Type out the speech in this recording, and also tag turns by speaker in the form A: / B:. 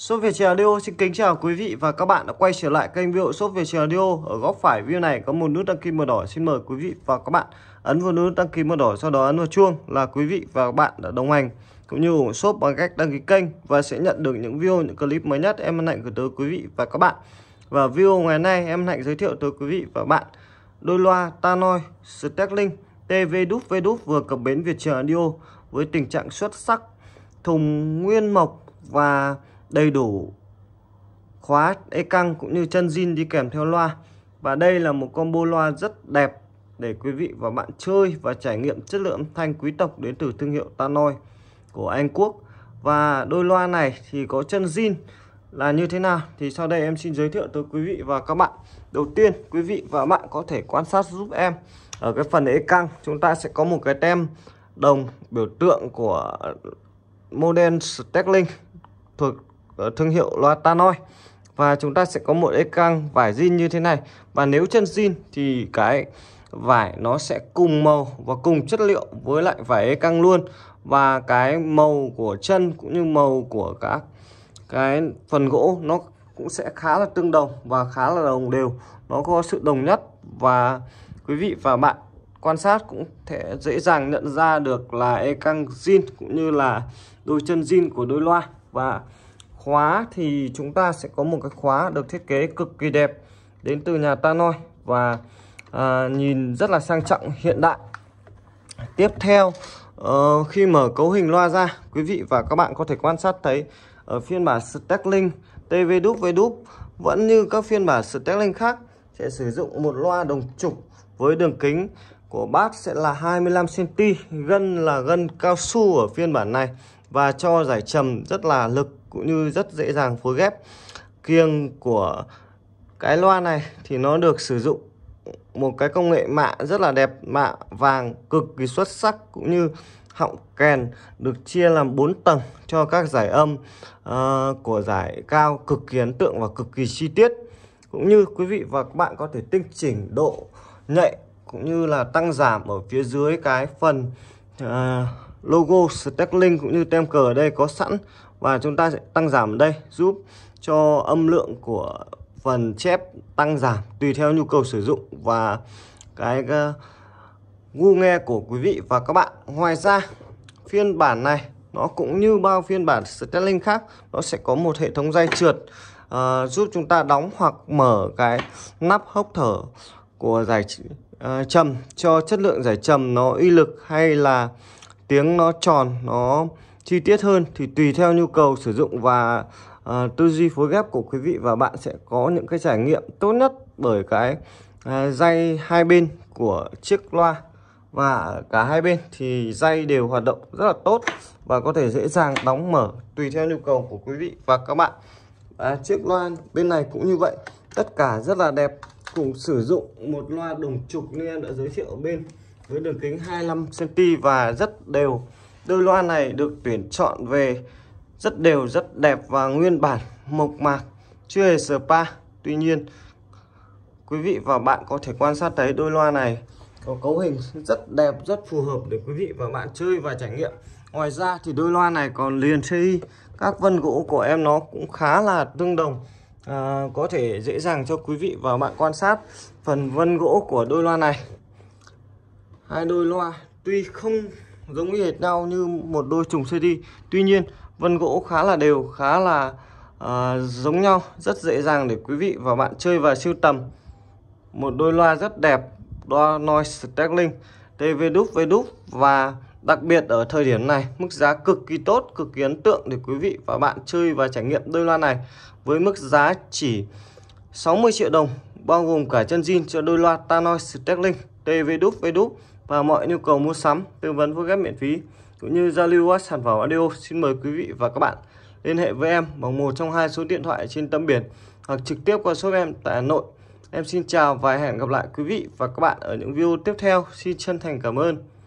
A: Shop Việt Radio xin kính chào quý vị và các bạn đã quay trở lại kênh video Shop Việt Radio. Ở góc phải video này có một nút đăng ký màu đỏ. Xin mời quý vị và các bạn ấn vào nút đăng ký màu đỏ sau đó ấn vào chuông là quý vị và các bạn đã đồng hành cũng như ủng shop bằng cách đăng ký kênh và sẽ nhận được những video những clip mới nhất em hạnh gửi tới quý vị và các bạn. Và video ngày nay em hạnh giới thiệu tới quý vị và các bạn đôi loa Tanoi sterling TV đúp đúp vừa cập bến Việt Radio với tình trạng xuất sắc thùng nguyên mộc và đầy đủ khóa e căng cũng như chân zin đi kèm theo loa và đây là một combo loa rất đẹp để quý vị và bạn chơi và trải nghiệm chất lượng âm thanh quý tộc đến từ thương hiệu Tanoi của Anh Quốc và đôi loa này thì có chân zin là như thế nào thì sau đây em xin giới thiệu tới quý vị và các bạn đầu tiên quý vị và bạn có thể quan sát giúp em ở cái phần e căng chúng ta sẽ có một cái tem đồng biểu tượng của model Starlink thuộc thương hiệu loa Loatanoi và chúng ta sẽ có một cái căng vải zin như thế này và nếu chân zin thì cái vải nó sẽ cùng màu và cùng chất liệu với lại vải căng luôn và cái màu của chân cũng như màu của các cái phần gỗ nó cũng sẽ khá là tương đồng và khá là đồng đều nó có sự đồng nhất và quý vị và bạn quan sát cũng thể dễ dàng nhận ra được là e căng zin cũng như là đôi chân zin của đôi loa và khóa thì chúng ta sẽ có một cái khóa được thiết kế cực kỳ đẹp đến từ nhà Tanoi và à, nhìn rất là sang trọng hiện đại tiếp theo uh, khi mở cấu hình loa ra quý vị và các bạn có thể quan sát thấy ở phiên bản Starlink TV đúp với đúp vẫn như các phiên bản Starlink khác sẽ sử dụng một loa đồng trục với đường kính của bác sẽ là 25cm gân là gân cao su ở phiên bản này và cho giải trầm rất là lực cũng như rất dễ dàng phối ghép kiêng của cái loa này thì nó được sử dụng một cái công nghệ mạ rất là đẹp mạ vàng cực kỳ xuất sắc cũng như họng kèn được chia làm 4 tầng cho các giải âm uh, của giải cao cực kỳ ấn tượng và cực kỳ chi tiết cũng như quý vị và các bạn có thể tinh chỉnh độ nhạy cũng như là tăng giảm ở phía dưới cái phần Ờ, logo Starlink cũng như tem cờ ở đây có sẵn và chúng ta sẽ tăng giảm ở đây giúp cho âm lượng của phần chép tăng giảm tùy theo nhu cầu sử dụng và cái ờ, gu nghe của quý vị và các bạn ngoài ra phiên bản này nó cũng như bao phiên bản Starlink khác nó sẽ có một hệ thống dây trượt uh, giúp chúng ta đóng hoặc mở cái nắp hốc thở của giải trầm ờ, cho chất lượng giải trầm nó uy lực hay là tiếng nó tròn nó chi tiết hơn thì tùy theo nhu cầu sử dụng và uh, tư duy phối ghép của quý vị và bạn sẽ có những cái trải nghiệm tốt nhất bởi cái uh, dây hai bên của chiếc loa và cả hai bên thì dây đều hoạt động rất là tốt và có thể dễ dàng đóng mở tùy theo nhu cầu của quý vị và các bạn à, chiếc loa bên này cũng như vậy tất cả rất là đẹp cùng sử dụng một loa đồng trục như em đã giới thiệu ở bên với đường kính 25cm và rất đều đôi loa này được tuyển chọn về rất đều rất đẹp và nguyên bản mộc mạc chưa hề spa tuy nhiên quý vị và bạn có thể quan sát thấy đôi loa này có cấu hình rất đẹp rất phù hợp để quý vị và bạn chơi và trải nghiệm ngoài ra thì đôi loa này còn liền CI các vân gỗ của em nó cũng khá là tương đồng à, có thể dễ dàng cho quý vị và bạn quan sát phần vân gỗ của đôi loa này hai đôi loa tuy không giống hệt nhau như một đôi trùng CD tuy nhiên vân gỗ khá là đều khá là à, giống nhau rất dễ dàng để quý vị và bạn chơi và siêu tầm một đôi loa rất đẹp loa noise Sterling TVDUP VDUP và Đặc biệt ở thời điểm này, mức giá cực kỳ tốt, cực kỳ ấn tượng để quý vị và bạn chơi và trải nghiệm đôi loa này với mức giá chỉ 60 triệu đồng bao gồm cả chân zin cho đôi loa Tannoy Starlink TVDUV và mọi nhu cầu mua sắm, tư vấn vô ghép miễn phí cũng như giao lưu các sản phẩm audio. Xin mời quý vị và các bạn liên hệ với em bằng một trong hai số điện thoại trên tấm biển hoặc trực tiếp qua shop em tại Hà Nội. Em xin chào và hẹn gặp lại quý vị và các bạn ở những video tiếp theo. Xin chân thành cảm ơn.